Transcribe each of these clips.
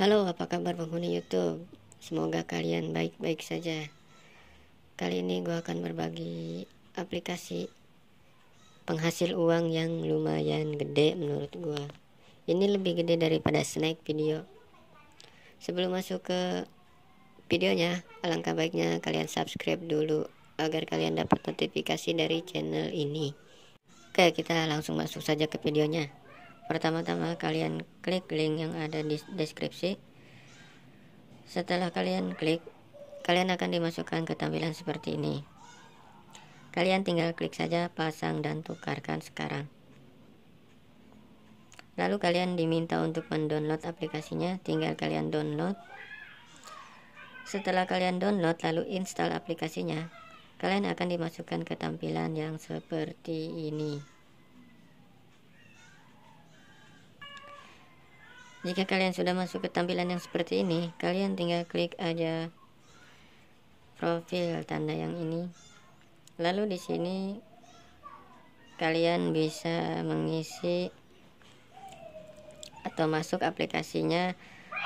Halo, apa kabar penghuni YouTube? Semoga kalian baik-baik saja. Kali ini gue akan berbagi aplikasi penghasil uang yang lumayan gede menurut gue. Ini lebih gede daripada snack video. Sebelum masuk ke videonya, alangkah baiknya kalian subscribe dulu agar kalian dapat notifikasi dari channel ini. Oke, kita langsung masuk saja ke videonya. Pertama-tama kalian klik link yang ada di deskripsi. Setelah kalian klik, kalian akan dimasukkan ke tampilan seperti ini. Kalian tinggal klik saja pasang dan tukarkan sekarang. Lalu kalian diminta untuk mendownload aplikasinya, tinggal kalian download. Setelah kalian download lalu install aplikasinya, kalian akan dimasukkan ke tampilan yang seperti ini. Jika kalian sudah masuk ke tampilan yang seperti ini, kalian tinggal klik aja profil tanda yang ini. Lalu di sini kalian bisa mengisi atau masuk aplikasinya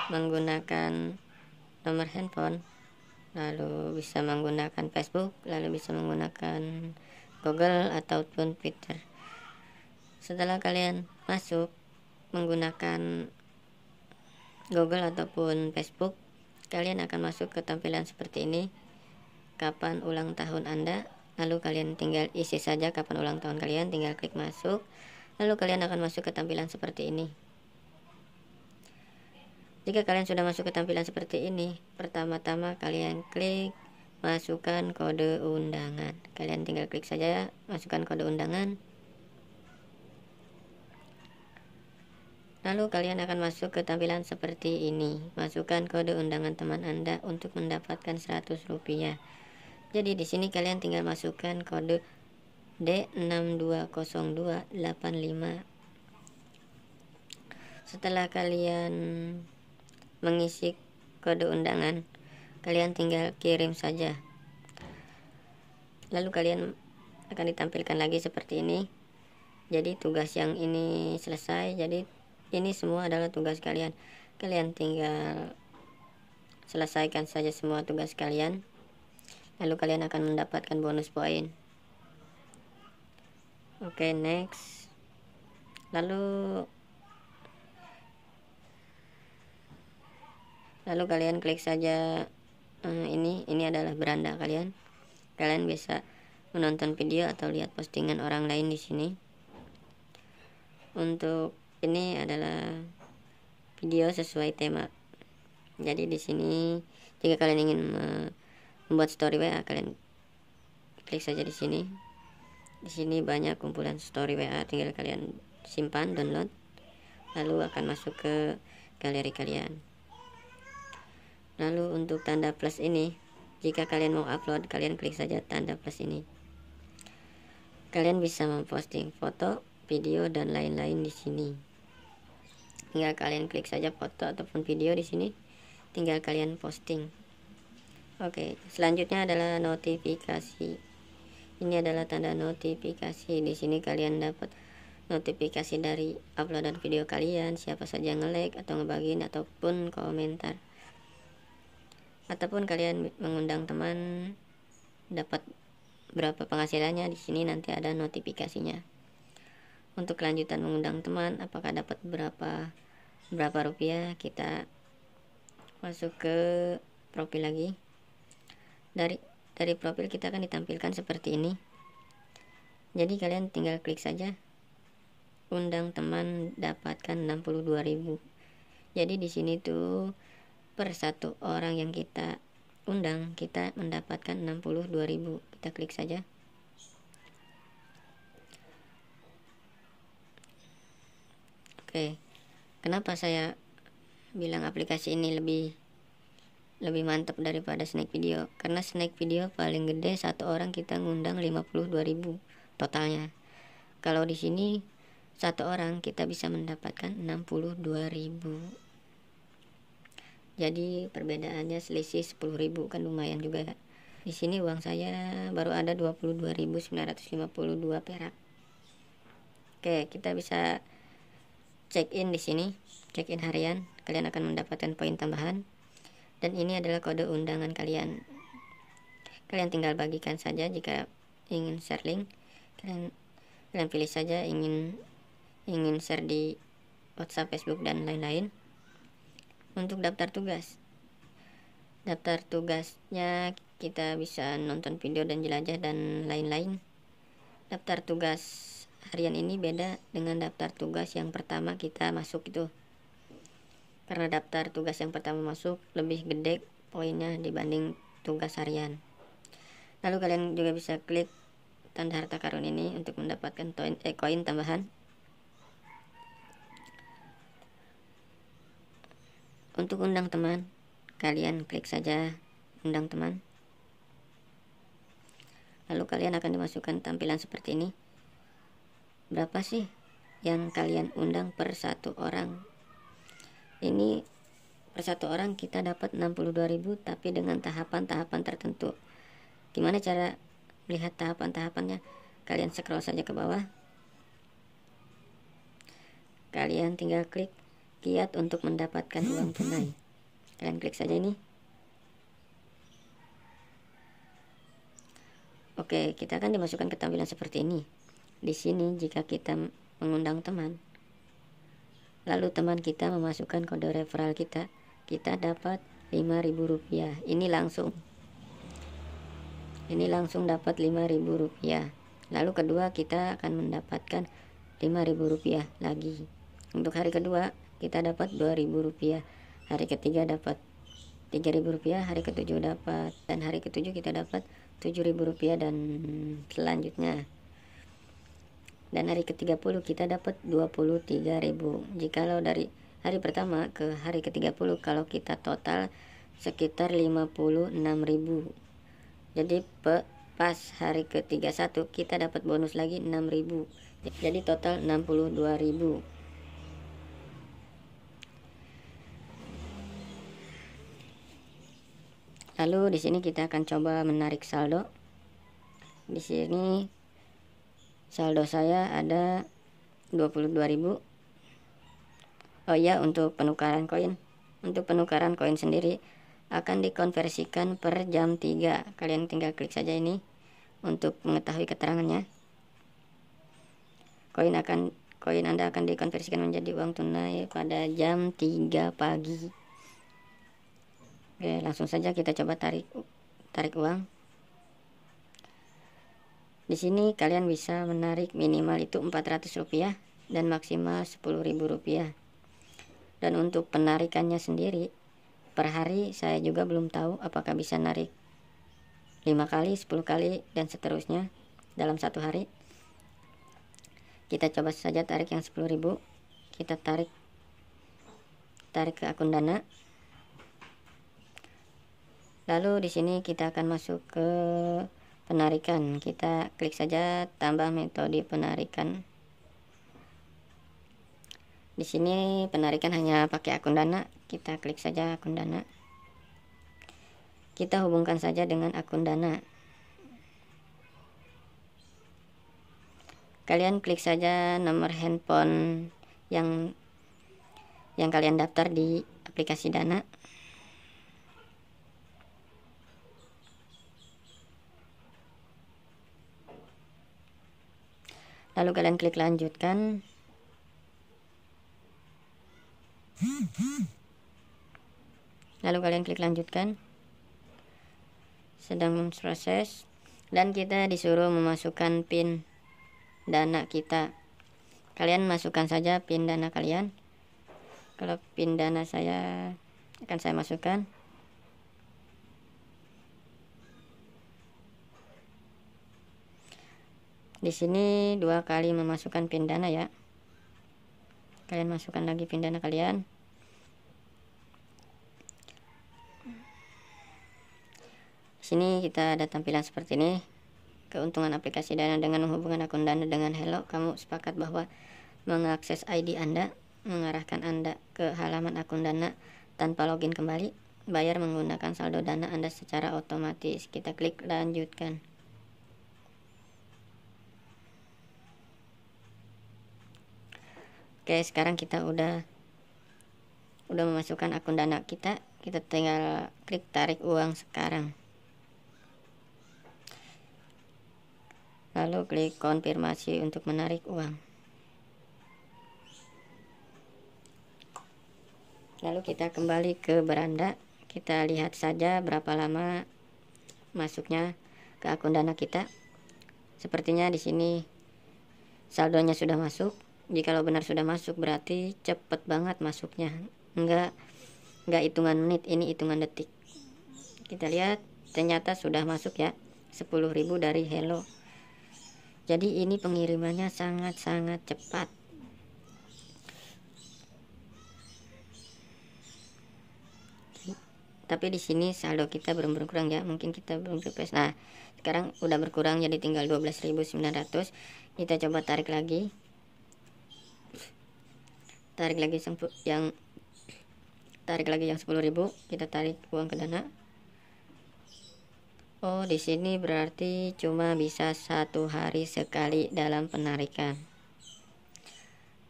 menggunakan nomor handphone, lalu bisa menggunakan Facebook, lalu bisa menggunakan Google ataupun Twitter. Setelah kalian masuk menggunakan Google ataupun Facebook, kalian akan masuk ke tampilan seperti ini. Kapan ulang tahun Anda? Lalu kalian tinggal isi saja kapan ulang tahun kalian, tinggal klik masuk. Lalu kalian akan masuk ke tampilan seperti ini. Jika kalian sudah masuk ke tampilan seperti ini, pertama-tama kalian klik masukkan kode undangan. Kalian tinggal klik saja masukkan kode undangan. Lalu kalian akan masuk ke tampilan seperti ini. Masukkan kode undangan teman Anda untuk mendapatkan 100 rupiah. Jadi di sini kalian tinggal masukkan kode D620285. Setelah kalian mengisi kode undangan, kalian tinggal kirim saja. Lalu kalian akan ditampilkan lagi seperti ini. Jadi tugas yang ini selesai, jadi ini semua adalah tugas kalian. Kalian tinggal selesaikan saja semua tugas kalian. Lalu kalian akan mendapatkan bonus poin. Oke, okay, next. Lalu Lalu kalian klik saja hmm, ini ini adalah beranda kalian. Kalian bisa menonton video atau lihat postingan orang lain di sini. Untuk ini adalah video sesuai tema. Jadi di sini jika kalian ingin membuat story WA kalian klik saja di sini. Di sini banyak kumpulan story WA tinggal kalian simpan download lalu akan masuk ke galeri kalian. Lalu untuk tanda plus ini jika kalian mau upload kalian klik saja tanda plus ini. Kalian bisa memposting foto, video dan lain-lain di sini. Tinggal kalian klik saja foto ataupun video di sini. Tinggal kalian posting. Oke, selanjutnya adalah notifikasi. Ini adalah tanda notifikasi. Di sini kalian dapat notifikasi dari uploadan video kalian, siapa saja nge-like atau ngebagiin ataupun komentar. Ataupun kalian mengundang teman dapat berapa penghasilannya di sini nanti ada notifikasinya. Untuk kelanjutan mengundang teman, apakah dapat berapa berapa rupiah kita masuk ke profil lagi dari dari profil kita akan ditampilkan seperti ini jadi kalian tinggal klik saja undang teman dapatkan 62.000 jadi di sini tuh per satu orang yang kita undang kita mendapatkan 62.000 kita klik saja oke kenapa saya bilang aplikasi ini lebih lebih mantap daripada snack video karena snack video paling gede satu orang kita ngundang 52.000 totalnya kalau di sini satu orang kita bisa mendapatkan 62.000 jadi perbedaannya selisih 10.000 kan lumayan juga di sini uang saya baru ada 22.952 perak oke kita bisa check in di sini check in harian kalian akan mendapatkan poin tambahan dan ini adalah kode undangan kalian kalian tinggal bagikan saja jika ingin share link kalian kalian pilih saja ingin ingin share di WhatsApp, Facebook dan lain-lain untuk daftar tugas daftar tugasnya kita bisa nonton video dan jelajah dan lain-lain daftar tugas harian ini beda dengan daftar tugas yang pertama kita masuk itu karena daftar tugas yang pertama masuk lebih gede poinnya dibanding tugas harian lalu kalian juga bisa klik tanda harta karun ini untuk mendapatkan koin, eh, koin tambahan untuk undang teman kalian klik saja undang teman lalu kalian akan dimasukkan tampilan seperti ini berapa sih yang kalian undang per satu orang ini per satu orang kita dapat 62.000 tapi dengan tahapan-tahapan tertentu gimana cara melihat tahapan-tahapannya kalian scroll saja ke bawah kalian tinggal klik kiat untuk mendapatkan uang tunai kalian klik saja ini Oke, kita akan dimasukkan ke tampilan seperti ini di sini jika kita mengundang teman. Lalu teman kita memasukkan kode referral kita, kita dapat Rp5.000. Ini langsung. Ini langsung dapat Rp5.000. Lalu kedua kita akan mendapatkan Rp5.000 lagi. Untuk hari kedua kita dapat Rp2.000. Hari ketiga dapat Rp3.000, hari ketujuh dapat dan hari ketujuh kita dapat Rp7.000 dan selanjutnya dan hari ke-30 kita dapat 23.000 jikalau dari hari pertama ke hari ke-30 kalau kita total sekitar 56.000 jadi pe, pas hari ke-31 kita dapat bonus lagi 6.000 jadi total 62.000 Lalu di sini kita akan coba menarik saldo. Di sini saldo saya ada 22.000 oh iya untuk penukaran koin untuk penukaran koin sendiri akan dikonversikan per jam 3 kalian tinggal klik saja ini untuk mengetahui keterangannya koin akan koin Anda akan dikonversikan menjadi uang tunai pada jam 3 pagi Oke langsung saja kita coba tarik tarik uang di sini kalian bisa menarik minimal itu rp rupiah dan maksimal rp rupiah Dan untuk penarikannya sendiri per hari saya juga belum tahu apakah bisa narik 5 kali, 10 kali dan seterusnya dalam satu hari. Kita coba saja tarik yang 10.000. Kita tarik tarik ke akun Dana. Lalu di sini kita akan masuk ke penarikan kita klik saja tambah metode penarikan di sini penarikan hanya pakai akun dana kita klik saja akun dana kita hubungkan saja dengan akun dana kalian klik saja nomor handphone yang yang kalian daftar di aplikasi dana lalu kalian klik lanjutkan lalu kalian klik lanjutkan sedang proses dan kita disuruh memasukkan pin dana kita kalian masukkan saja pin dana kalian kalau pin dana saya akan saya masukkan di sini dua kali memasukkan pin dana ya kalian masukkan lagi pin dana kalian di sini kita ada tampilan seperti ini keuntungan aplikasi dana dengan menghubungkan akun dana dengan hello kamu sepakat bahwa mengakses ID anda mengarahkan anda ke halaman akun dana tanpa login kembali bayar menggunakan saldo dana anda secara otomatis kita klik lanjutkan Oke, sekarang kita udah udah memasukkan akun Dana kita. Kita tinggal klik tarik uang sekarang. Lalu klik konfirmasi untuk menarik uang. Lalu kita kembali ke beranda. Kita lihat saja berapa lama masuknya ke akun Dana kita. Sepertinya di sini saldonya sudah masuk jika lo benar sudah masuk berarti cepet banget masuknya. Enggak enggak hitungan menit, ini hitungan detik. Kita lihat ternyata sudah masuk ya. 10.000 dari Hello. Jadi ini pengirimannya sangat-sangat cepat. tapi di sini saldo kita belum berkurang ya mungkin kita belum bebas nah sekarang udah berkurang jadi tinggal 12.900 kita coba tarik lagi tarik lagi yang, yang tarik lagi yang 10.000 kita tarik uang ke dana Oh di sini berarti cuma bisa satu hari sekali dalam penarikan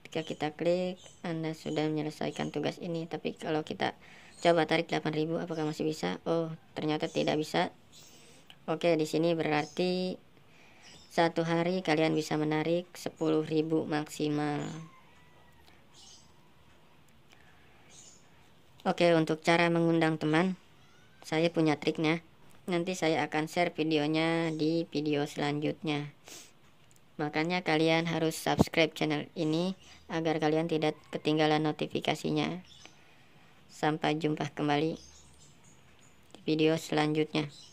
jika kita klik Anda sudah menyelesaikan tugas ini tapi kalau kita coba tarik 8000 apakah masih bisa Oh ternyata tidak bisa Oke di sini berarti satu hari kalian bisa menarik 10.000 maksimal Oke, untuk cara mengundang teman, saya punya triknya. Nanti saya akan share videonya di video selanjutnya. Makanya kalian harus subscribe channel ini agar kalian tidak ketinggalan notifikasinya. Sampai jumpa kembali di video selanjutnya.